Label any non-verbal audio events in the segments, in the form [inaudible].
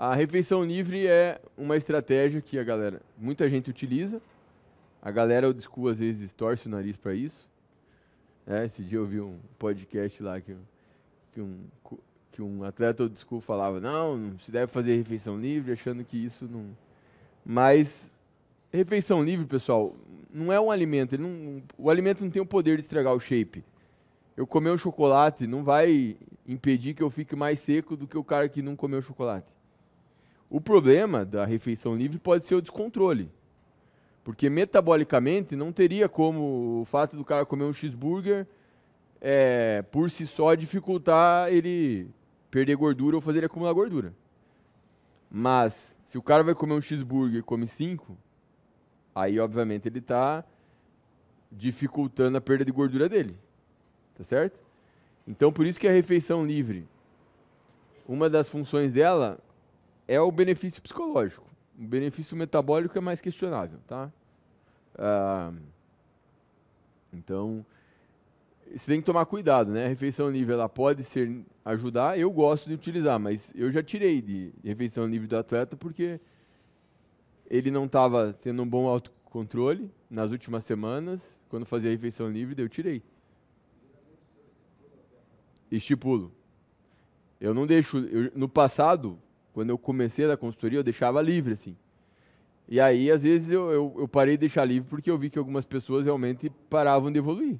A refeição livre é uma estratégia que a galera, muita gente utiliza. A galera, eu desculpo, às vezes torce o nariz para isso. É, esse dia eu vi um podcast lá que, que um, que um atleta do school falava, não, não se deve fazer refeição livre, achando que isso não... Mas refeição livre, pessoal, não é um alimento. Não, o alimento não tem o poder de estragar o shape. Eu comer um chocolate não vai impedir que eu fique mais seco do que o cara que não comeu chocolate. O problema da refeição livre pode ser o descontrole. Porque metabolicamente não teria como o fato do cara comer um cheeseburger é, por si só dificultar ele perder gordura ou fazer ele acumular gordura. Mas se o cara vai comer um cheeseburger e come cinco, aí obviamente ele está dificultando a perda de gordura dele. Tá certo? Então por isso que a refeição livre, uma das funções dela é o benefício psicológico. O benefício metabólico é mais questionável, tá? Ah, então, você tem que tomar cuidado, né? A refeição livre ela pode ser ajudar. Eu gosto de utilizar, mas eu já tirei de refeição livre do atleta porque ele não estava tendo um bom autocontrole nas últimas semanas. Quando fazia a refeição livre, eu tirei. Estipulo. Eu não deixo. Eu, no passado, quando eu comecei da consultoria, eu deixava livre, assim. E aí, às vezes, eu, eu, eu, parei de deixar livre porque eu vi que algumas pessoas realmente paravam de evoluir.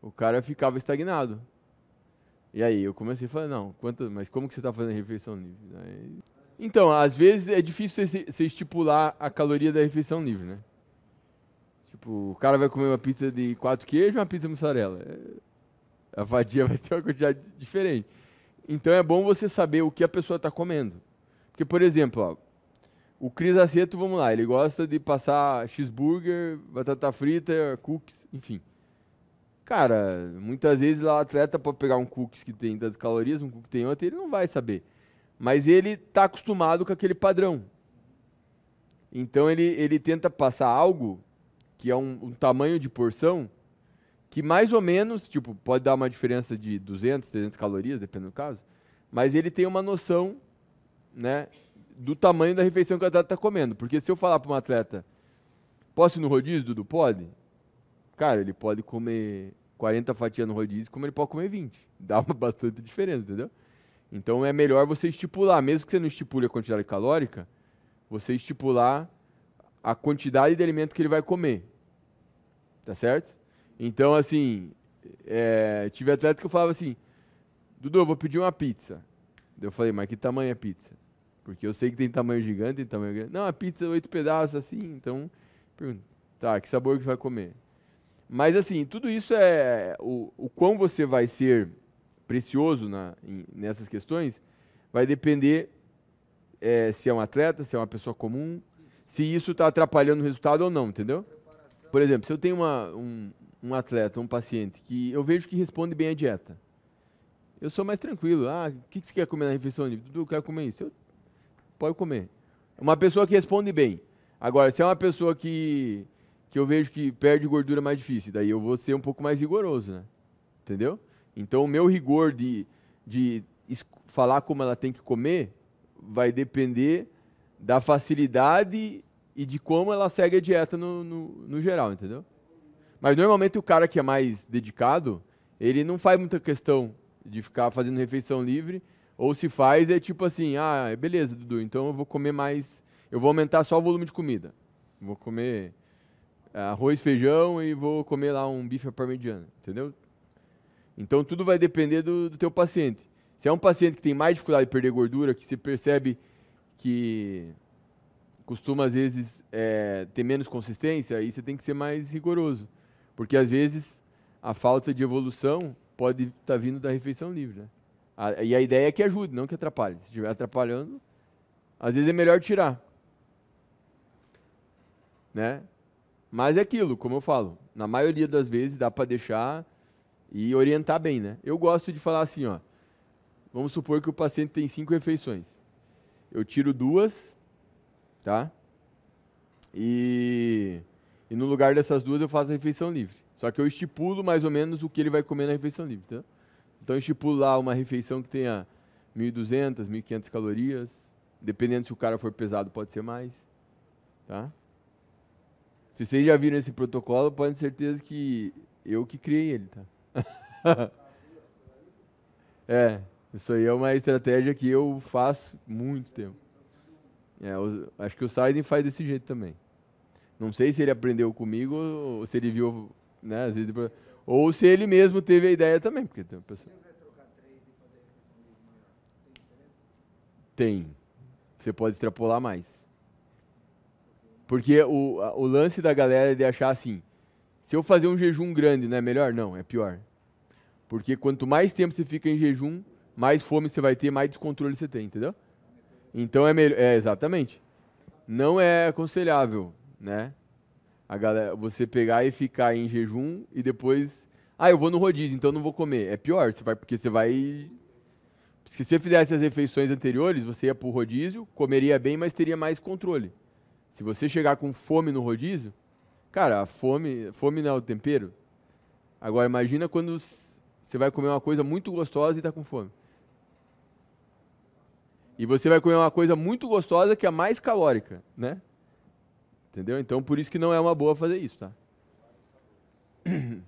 O cara ficava estagnado. E aí eu comecei a falar, não, quanto, mas como que você está fazendo a refeição livre? Aí... Então, às vezes é difícil você, você estipular a caloria da refeição livre, né? Tipo, o cara vai comer uma pizza de quatro queijos ou uma pizza mussarela. É, a vadia [laughs] vai ter uma quantidade diferente. Então é bom você saber o que a pessoa está comendo. Porque, por exemplo, ó, o Cris Aceto, vamos lá, ele gosta de passar cheeseburger, batata frita, cookies, enfim. Cara, muitas vezes lá o atleta pode pegar um cookies que tem tantas calorias, um cookie que tem outro, ele não vai saber. Mas ele está acostumado com aquele padrão. Então ele, ele tenta passar algo que é um, um tamanho de porção que mais ou menos, tipo, pode dar uma diferença de 200, 300 calorias, dependendo do caso, mas ele tem uma noção né, do tamanho da refeição que o atleta está comendo. Porque se eu falar para um atleta, posso ir no rodízio, Dudu? Pode? Cara, ele pode comer 40 fatias no rodízio, como ele pode comer 20. [laughs] Dá uma bastante diferença, entendeu? Então é melhor você estipular, mesmo que você não estipule a quantidade calórica, você estipular a quantidade de alimento que ele vai comer. Tá certo? Então, assim, é, tive atleta que eu falava assim, Dudu, eu vou pedir uma pizza. Eu falei, mas que tamanho é pizza? Porque eu sei que tem tamanho gigante, tem tamanho grande. Não, a pizza oito pedaços assim, então tá, que sabor que vai comer? Mas assim, tudo isso é o, o quão você vai ser precioso na, em, nessas questões vai depender é, se é um atleta, se é uma pessoa comum, se isso está atrapalhando o resultado ou não, entendeu? Por exemplo, se eu tenho uma, um, um atleta, um paciente que eu vejo que responde bem à dieta, eu sou mais tranquilo. Ah, o que, que você quer comer na refeição? eu quero comer isso. Eu pode comer. Uma pessoa que responde bem. Agora, se é uma pessoa que, que eu vejo que perde gordura mais difícil, daí eu vou ser um pouco mais rigoroso, né? Entendeu? Então, o meu rigor de, de falar como ela tem que comer vai depender da facilidade e de como ela segue a dieta no, no, no geral, entendeu? Mas normalmente o cara que é mais dedicado, ele não faz muita questão de ficar fazendo refeição livre, ou se faz, é tipo assim, ah, é beleza, Dudu, então eu vou comer mais. Eu vou aumentar só o volume de comida. Vou comer arroz, feijão e vou comer lá um bife à parmegiana, entendeu? Então tudo vai depender do, do teu paciente. Se é um paciente que tem mais dificuldade de perder gordura, que se percebe que costuma às vezes é, ter menos consistência, aí você tem que ser mais rigoroso, porque às vezes a falta de evolução pode estar tá vindo da refeição livre, né? A, e a ideia é que ajude, não que atrapalhe. Se estiver atrapalhando, às vezes é melhor tirar. Né? Mas é aquilo, como eu falo, na maioria das vezes dá para deixar e orientar bem, né? Eu gosto de falar assim, ó. Vamos supor que o paciente tem cinco refeições. Eu tiro duas, tá? E, e no lugar dessas duas eu faço a refeição livre. Só que eu estipulo mais ou menos o que ele vai comer na refeição livre, tá? Então estipular uma refeição que tenha 1.200, 1.500 calorias, dependendo se o cara for pesado pode ser mais, tá? Se vocês já viram esse protocolo, pode ter certeza que eu que criei ele, tá? [laughs] é, isso aí é uma estratégia que eu faço muito tempo. É, eu, acho que o Saiden faz desse jeito também. Não sei se ele aprendeu comigo ou se ele viu, né, às vezes ou se ele mesmo teve a ideia também, porque tem uma pessoa... Tem. Você pode extrapolar mais. Porque o, o lance da galera é de achar assim, se eu fazer um jejum grande, não é melhor? Não, é pior. Porque quanto mais tempo você fica em jejum, mais fome você vai ter, mais descontrole você tem, entendeu? Então é melhor, é exatamente. Não é aconselhável, né? a galera, você pegar e ficar em jejum e depois, ah, eu vou no rodízio, então não vou comer. É pior, você vai porque você vai se você fizesse as refeições anteriores, você ia para o rodízio, comeria bem, mas teria mais controle. Se você chegar com fome no rodízio, cara, a fome, fome não é o tempero. Agora imagina quando você vai comer uma coisa muito gostosa e está com fome. E você vai comer uma coisa muito gostosa que é mais calórica, né? Entendeu? Então, por isso que não é uma boa fazer isso, tá? [clears throat]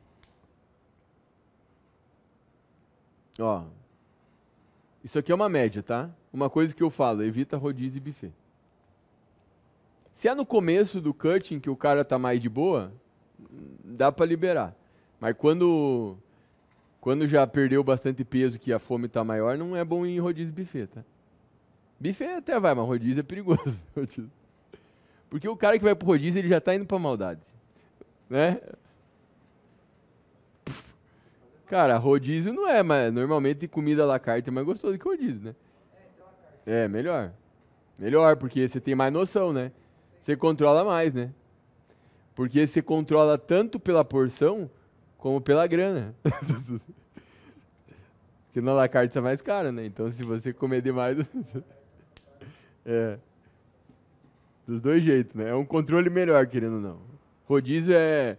Ó. Isso aqui é uma média, tá? Uma coisa que eu falo, evita rodízio e buffet. Se é no começo do cutting que o cara tá mais de boa, dá para liberar. Mas quando quando já perdeu bastante peso, que a fome tá maior, não é bom ir em rodízio e buffet, tá? Buffet até vai, mas rodízio é perigoso. [laughs] Porque o cara que vai pro rodízio, ele já está indo pra maldade. Né? Cara, rodízio não é, mas normalmente comida la carte é mais gostoso que rodízio, né? É, melhor. Melhor, porque você tem mais noção, né? Você controla mais, né? Porque você controla tanto pela porção como pela grana. [laughs] porque na la carte é mais caro, né? Então se você comer demais. [laughs] é. Dos dois jeitos, né? É um controle melhor, querendo ou não. Rodízio é.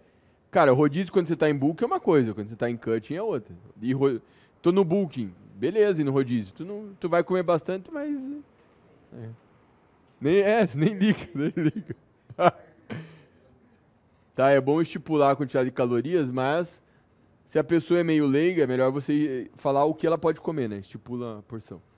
Cara, rodízio quando você tá em booking é uma coisa, quando você tá em cutting é outra. E ro... Tô no booking, beleza, e no rodízio. Tu, não... tu vai comer bastante, mas. É. Nem, é, [laughs] nem liga, [laughs] nem liga. [laughs] tá, é bom estipular a quantidade de calorias, mas se a pessoa é meio leiga, é melhor você eh, falar o que ela pode comer, né? Estipula a porção.